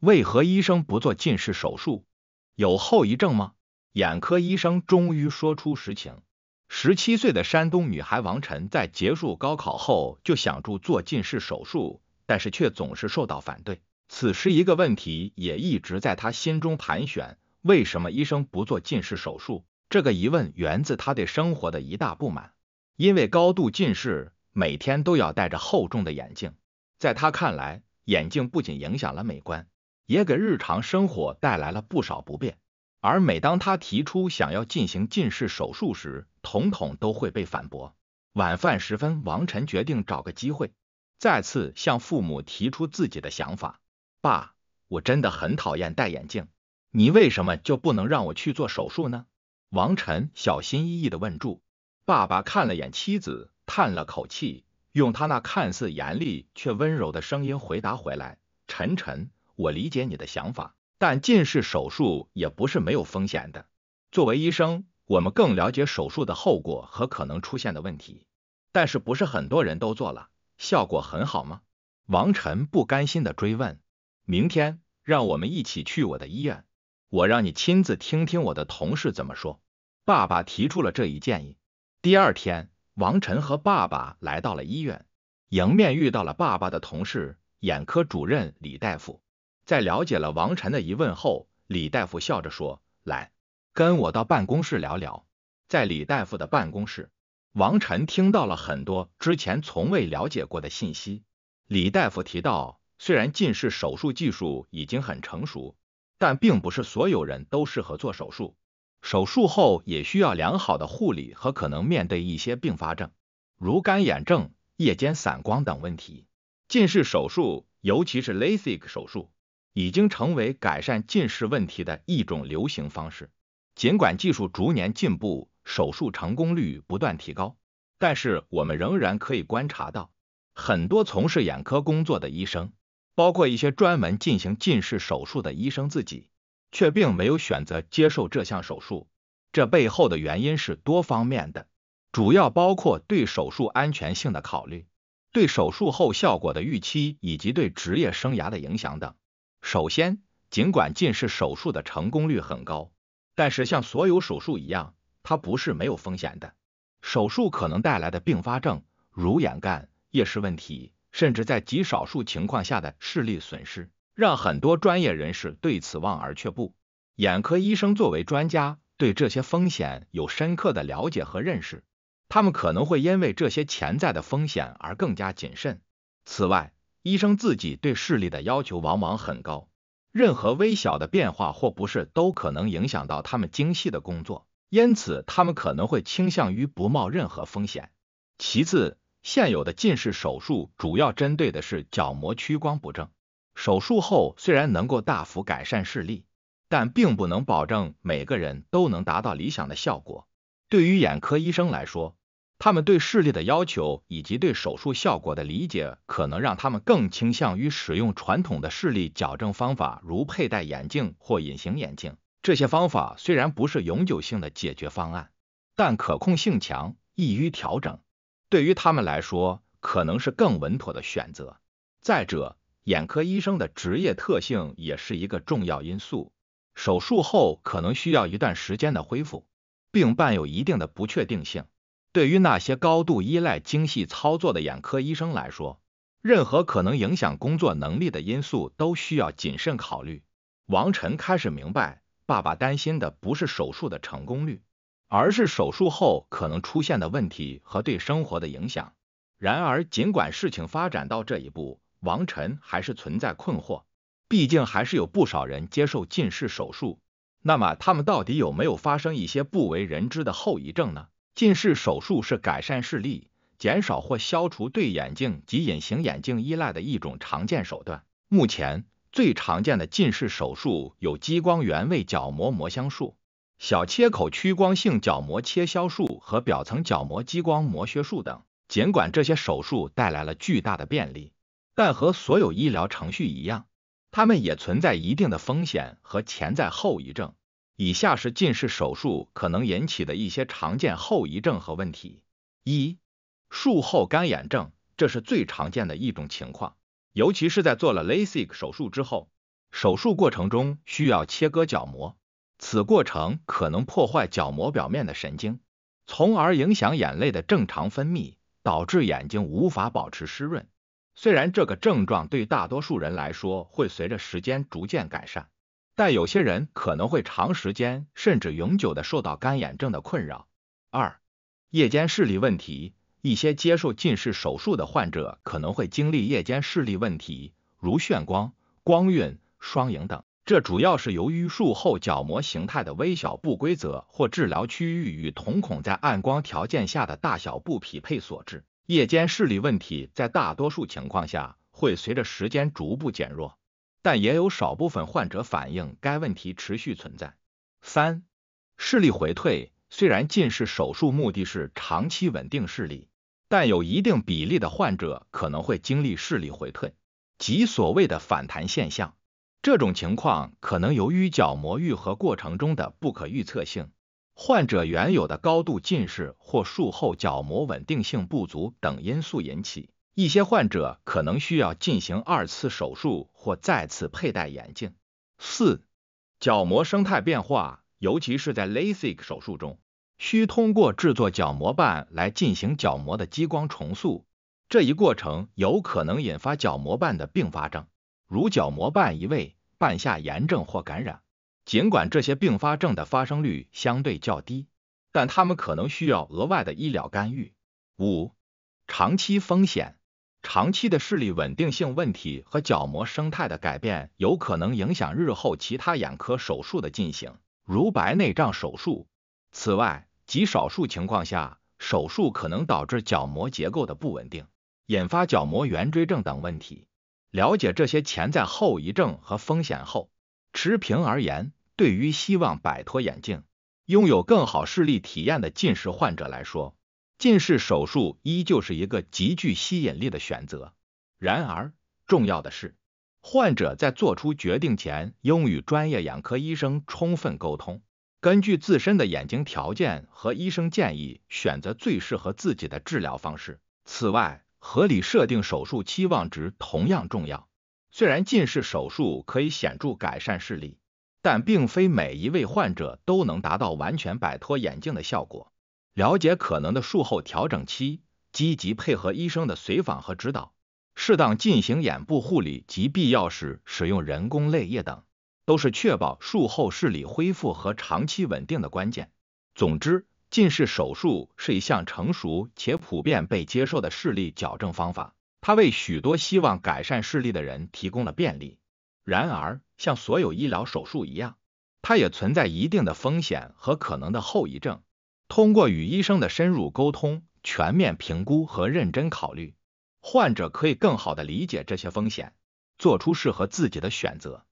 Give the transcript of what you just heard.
为何医生不做近视手术？有后遗症吗？眼科医生终于说出实情。十七岁的山东女孩王晨在结束高考后就想住做近视手术，但是却总是受到反对。此时，一个问题也一直在他心中盘旋：为什么医生不做近视手术？这个疑问源自他对生活的一大不满，因为高度近视每天都要戴着厚重的眼镜，在他看来，眼镜不仅影响了美观。也给日常生活带来了不少不便。而每当他提出想要进行近视手术时，统统都会被反驳。晚饭时分，王晨决定找个机会再次向父母提出自己的想法。爸，我真的很讨厌戴眼镜，你为什么就不能让我去做手术呢？王晨小心翼翼的问住。爸爸看了眼妻子，叹了口气，用他那看似严厉却温柔的声音回答回来：“晨晨。”我理解你的想法，但近视手术也不是没有风险的。作为医生，我们更了解手术的后果和可能出现的问题。但是不是很多人都做了，效果很好吗？王晨不甘心的追问。明天让我们一起去我的医院，我让你亲自听听我的同事怎么说。爸爸提出了这一建议。第二天，王晨和爸爸来到了医院，迎面遇到了爸爸的同事眼科主任李大夫。在了解了王晨的疑问后，李大夫笑着说：“来，跟我到办公室聊聊。”在李大夫的办公室，王晨听到了很多之前从未了解过的信息。李大夫提到，虽然近视手术技术已经很成熟，但并不是所有人都适合做手术。手术后也需要良好的护理和可能面对一些并发症，如干眼症、夜间散光等问题。近视手术，尤其是 LASIK 手术。已经成为改善近视问题的一种流行方式。尽管技术逐年进步，手术成功率不断提高，但是我们仍然可以观察到，很多从事眼科工作的医生，包括一些专门进行近视手术的医生自己，却并没有选择接受这项手术。这背后的原因是多方面的，主要包括对手术安全性的考虑、对手术后效果的预期以及对职业生涯的影响等。首先，尽管近视手术的成功率很高，但是像所有手术一样，它不是没有风险的。手术可能带来的并发症，如眼干、夜视问题，甚至在极少数情况下的视力损失，让很多专业人士对此望而却步。眼科医生作为专家，对这些风险有深刻的了解和认识，他们可能会因为这些潜在的风险而更加谨慎。此外，医生自己对视力的要求往往很高，任何微小的变化或不适都可能影响到他们精细的工作，因此他们可能会倾向于不冒任何风险。其次，现有的近视手术主要针对的是角膜屈光不正，手术后虽然能够大幅改善视力，但并不能保证每个人都能达到理想的效果。对于眼科医生来说，他们对视力的要求以及对手术效果的理解，可能让他们更倾向于使用传统的视力矫正方法，如佩戴眼镜或隐形眼镜。这些方法虽然不是永久性的解决方案，但可控性强，易于调整，对于他们来说可能是更稳妥的选择。再者，眼科医生的职业特性也是一个重要因素。手术后可能需要一段时间的恢复，并伴有一定的不确定性。对于那些高度依赖精细操作的眼科医生来说，任何可能影响工作能力的因素都需要谨慎考虑。王晨开始明白，爸爸担心的不是手术的成功率，而是手术后可能出现的问题和对生活的影响。然而，尽管事情发展到这一步，王晨还是存在困惑。毕竟，还是有不少人接受近视手术，那么他们到底有没有发生一些不为人知的后遗症呢？近视手术是改善视力、减少或消除对眼镜及隐形眼镜依赖的一种常见手段。目前最常见的近视手术有激光原位角膜磨镶术、小切口屈光性角膜切削术和表层角膜激光磨削术等。尽管这些手术带来了巨大的便利，但和所有医疗程序一样，它们也存在一定的风险和潜在后遗症。以下是近视手术可能引起的一些常见后遗症和问题：一、术后干眼症，这是最常见的一种情况，尤其是在做了 LASIK 手术之后。手术过程中需要切割角膜，此过程可能破坏角膜表面的神经，从而影响眼泪的正常分泌，导致眼睛无法保持湿润。虽然这个症状对大多数人来说会随着时间逐渐改善。但有些人可能会长时间甚至永久的受到干眼症的困扰。二、夜间视力问题，一些接受近视手术的患者可能会经历夜间视力问题，如眩光、光晕、双影等。这主要是由于术后角膜形态的微小不规则或治疗区域与瞳孔在暗光条件下的大小不匹配所致。夜间视力问题在大多数情况下会随着时间逐步减弱。但也有少部分患者反映该问题持续存在。三、视力回退。虽然近视手术目的是长期稳定视力，但有一定比例的患者可能会经历视力回退，即所谓的反弹现象。这种情况可能由于角膜愈合过程中的不可预测性、患者原有的高度近视或术后角膜稳定性不足等因素引起。一些患者可能需要进行二次手术或再次佩戴眼镜。四、角膜生态变化，尤其是在 LASIK 手术中，需通过制作角膜瓣来进行角膜的激光重塑。这一过程有可能引发角膜瓣的并发症，如角膜瓣移位、瓣下炎症或感染。尽管这些并发症的发生率相对较低，但他们可能需要额外的医疗干预。五、长期风险。长期的视力稳定性问题和角膜生态的改变，有可能影响日后其他眼科手术的进行，如白内障手术。此外，极少数情况下，手术可能导致角膜结构的不稳定，引发角膜圆锥症等问题。了解这些潜在后遗症和风险后，持平而言，对于希望摆脱眼镜、拥有更好视力体验的近视患者来说，近视手术依旧是一个极具吸引力的选择。然而，重要的是，患者在做出决定前应与专业眼科医生充分沟通，根据自身的眼睛条件和医生建议，选择最适合自己的治疗方式。此外，合理设定手术期望值同样重要。虽然近视手术可以显著改善视力，但并非每一位患者都能达到完全摆脱眼镜的效果。了解可能的术后调整期，积极配合医生的随访和指导，适当进行眼部护理及必要时使用人工泪液等，都是确保术后视力恢复和长期稳定的关键。总之，近视手术是一项成熟且普遍被接受的视力矫正方法，它为许多希望改善视力的人提供了便利。然而，像所有医疗手术一样，它也存在一定的风险和可能的后遗症。通过与医生的深入沟通、全面评估和认真考虑，患者可以更好地理解这些风险，做出适合自己的选择。